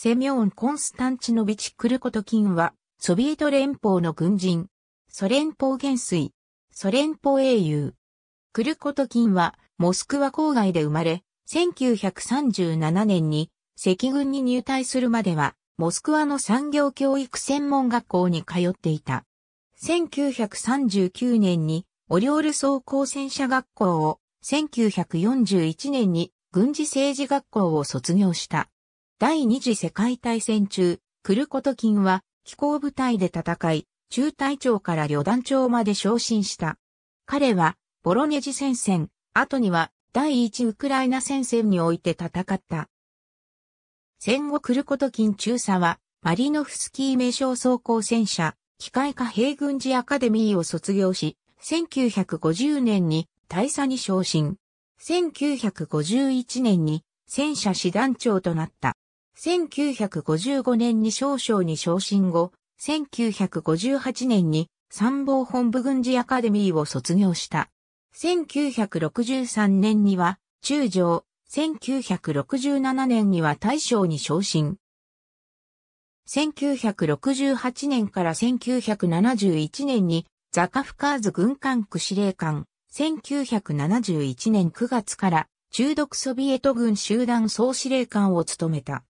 セミョン・コンスタンチノビチ・クルコトキンは、ソビエト連邦の軍人、ソ連邦元帥、ソ連邦英雄。クルコトキンは、モスクワ郊外で生まれ、1937年に赤軍に入隊するまでは、モスクワの産業教育専門学校に通っていた。1939年にオリオール総高戦車学校を、1941年に軍事政治学校を卒業した。第二次世界大戦中、クルコトキンは機構部隊で戦い、中隊長から旅団長まで昇進した。彼は、ボロネジ戦線、後には第一ウクライナ戦線において戦った。戦後クルコトキン中佐は、マリノフスキー名称装甲戦車、機械化兵軍事アカデミーを卒業し、1950年に大佐に昇進。1951年に戦車師団長となった。1955年に少将に昇進後、1958年に参謀本部軍事アカデミーを卒業した。1963年には中将、1967年には大将に昇進。1968年から1971年にザカフカーズ軍管区司令官、1971年9月から中毒ソビエト軍集団総司令官を務めた。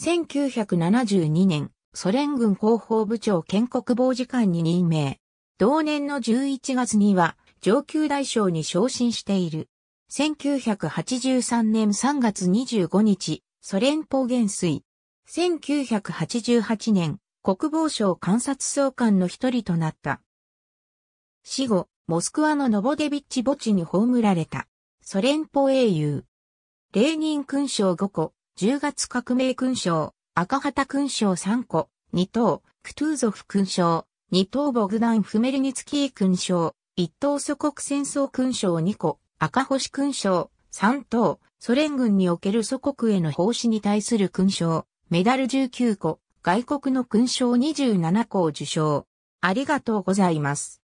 1972年、ソ連軍広報部長兼国防次官に任命。同年の11月には、上級大将に昇進している。1983年3月25日、ソ連邦元帥。1988年、国防省観察総監の一人となった。死後、モスクワのノボデビッチ墓地に葬られた。ソ連邦英雄。レーニン勲章5個、10月革命勲章、赤旗勲章3個、2等、クトゥーゾフ勲章、2等ボグダン・フメルニツキー勲章、1等祖国戦争勲章2個、赤星勲章、3等、ソ連軍における祖国への奉仕に対する勲章、メダル19個、外国の勲章27個を受賞。ありがとうございます。